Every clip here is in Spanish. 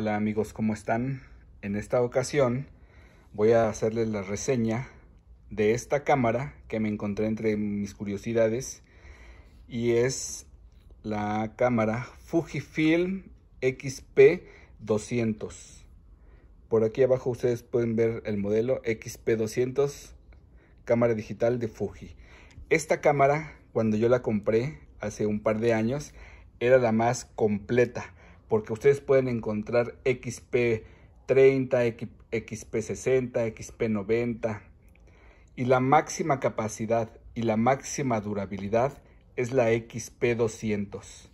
Hola amigos, ¿cómo están? En esta ocasión voy a hacerles la reseña de esta cámara que me encontré entre mis curiosidades y es la cámara Fujifilm XP200. Por aquí abajo ustedes pueden ver el modelo XP200, cámara digital de Fuji. Esta cámara, cuando yo la compré hace un par de años, era la más completa porque ustedes pueden encontrar XP 30, XP60, XP90. Y la máxima capacidad y la máxima durabilidad es la XP200.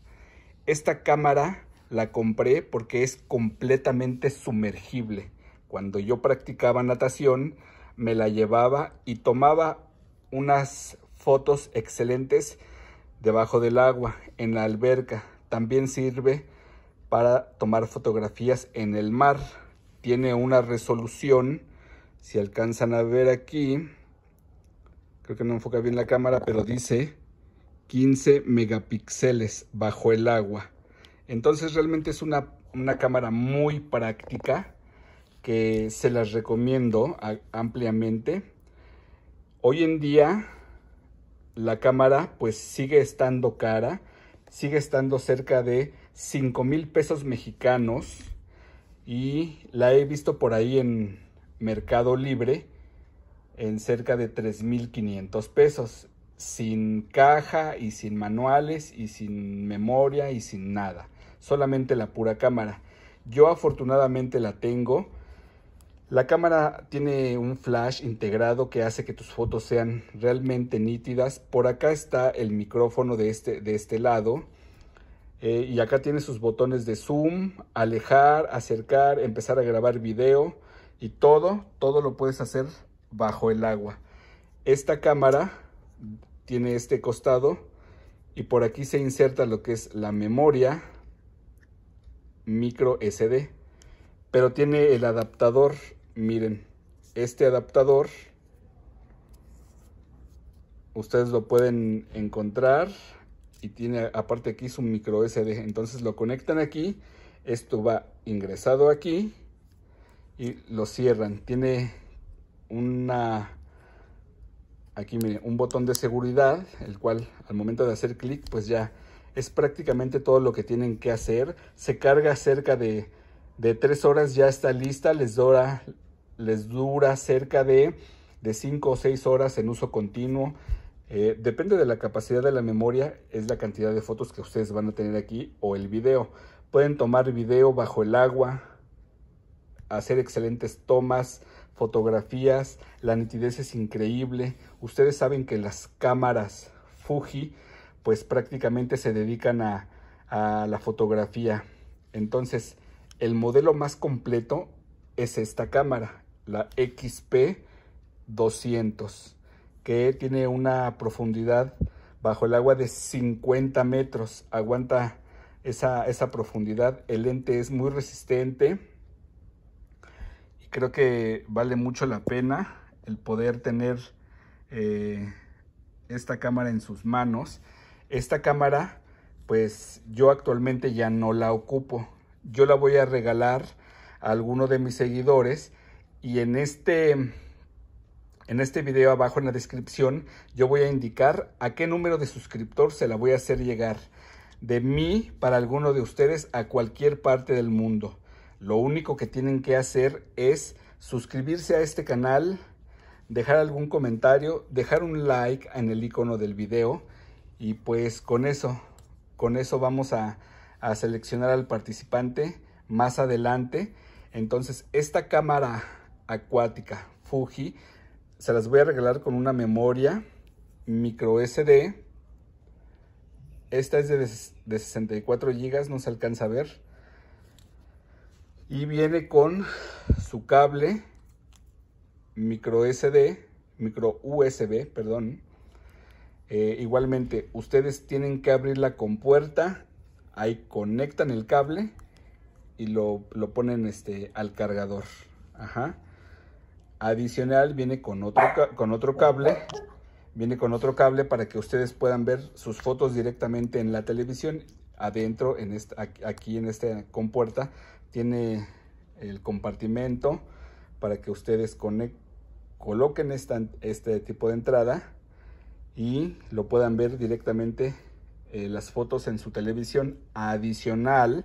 Esta cámara la compré porque es completamente sumergible. Cuando yo practicaba natación, me la llevaba y tomaba unas fotos excelentes debajo del agua, en la alberca. También sirve para tomar fotografías en el mar. Tiene una resolución, si alcanzan a ver aquí, creo que no enfoca bien la cámara, pero dice 15 megapíxeles bajo el agua. Entonces realmente es una, una cámara muy práctica que se las recomiendo ampliamente. Hoy en día la cámara pues sigue estando cara, sigue estando cerca de 5 mil pesos mexicanos y la he visto por ahí en Mercado Libre en cerca de 3.500 pesos, sin caja y sin manuales y sin memoria y sin nada, solamente la pura cámara. Yo afortunadamente la tengo. La cámara tiene un flash integrado que hace que tus fotos sean realmente nítidas. Por acá está el micrófono de este, de este lado eh, y acá tiene sus botones de zoom, alejar, acercar, empezar a grabar video y todo, todo lo puedes hacer bajo el agua. Esta cámara tiene este costado y por aquí se inserta lo que es la memoria micro SD. Pero tiene el adaptador, miren, este adaptador ustedes lo pueden encontrar y tiene aparte aquí su micro SD. Entonces lo conectan aquí, esto va ingresado aquí y lo cierran. Tiene una aquí mire un botón de seguridad, el cual al momento de hacer clic, pues ya es prácticamente todo lo que tienen que hacer. Se carga cerca de, de 3 horas, ya está lista, les dura, les dura cerca de, de 5 o 6 horas en uso continuo. Eh, depende de la capacidad de la memoria, es la cantidad de fotos que ustedes van a tener aquí o el video. Pueden tomar video bajo el agua, hacer excelentes tomas, fotografías, la nitidez es increíble. Ustedes saben que las cámaras Fuji pues prácticamente se dedican a, a la fotografía. Entonces, el modelo más completo es esta cámara, la XP 200 que tiene una profundidad bajo el agua de 50 metros. Aguanta esa, profundidad. El lente es muy resistente. Y creo que vale mucho la pena el poder tener eh, esta cámara en sus manos. Esta cámara, pues yo actualmente ya no la ocupo. Yo la voy a regalar a alguno de mis seguidores. Y en este en este video abajo en la descripción yo voy a indicar a qué número de suscriptor se la voy a hacer llegar. De mí para alguno de ustedes a cualquier parte del mundo. Lo único que tienen que hacer es suscribirse a este canal, dejar algún comentario, dejar un like en el icono del video y pues con eso, con eso vamos a, seleccionar al participante más adelante. Entonces esta cámara acuática Fuji se las voy a regalar con una memoria micro SD. Esta es de, 64 GB, no se alcanza a ver. Y viene con su cable micro SD, micro USB, perdón. Eh, igualmente, ustedes tienen que abrir la compuerta, ahí conectan el cable y lo, lo ponen este, al cargador. Ajá. Adicional viene con otro, con otro cable, viene con otro cable para que ustedes puedan ver sus fotos directamente en la televisión. Adentro, en esta, aquí en esta compuerta, tiene el compartimento para que ustedes coloquen esta, este tipo de entrada y lo puedan ver directamente eh, las fotos en su televisión. Adicional,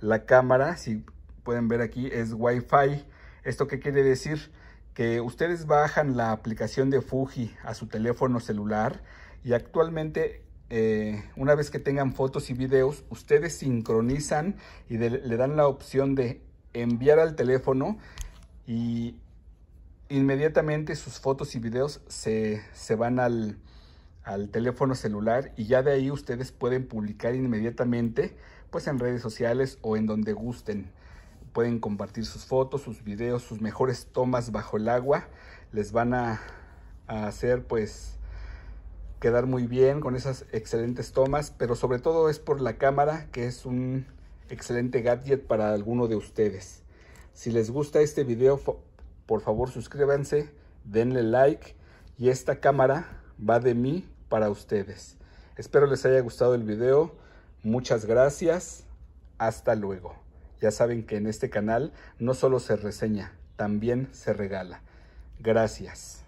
la cámara, si pueden ver aquí, es Wi-Fi. ¿Esto qué quiere decir? que ustedes bajan la aplicación de Fuji a su teléfono celular y actualmente eh, una vez que tengan fotos y videos, ustedes sincronizan y le dan la opción de enviar al teléfono y inmediatamente sus fotos y videos se, van al, al teléfono celular y ya de ahí ustedes pueden publicar inmediatamente pues en redes sociales o en donde gusten pueden compartir sus fotos, sus videos, sus mejores tomas bajo el agua. Les van a, hacer pues quedar muy bien con esas excelentes tomas, pero sobre todo es por la cámara que es un excelente gadget para alguno de ustedes. Si les gusta este video, por favor suscríbanse, denle like y esta cámara va de mí para ustedes. Espero les haya gustado el video. Muchas gracias. Hasta luego. Ya saben que en este canal no solo se reseña, también se regala. Gracias.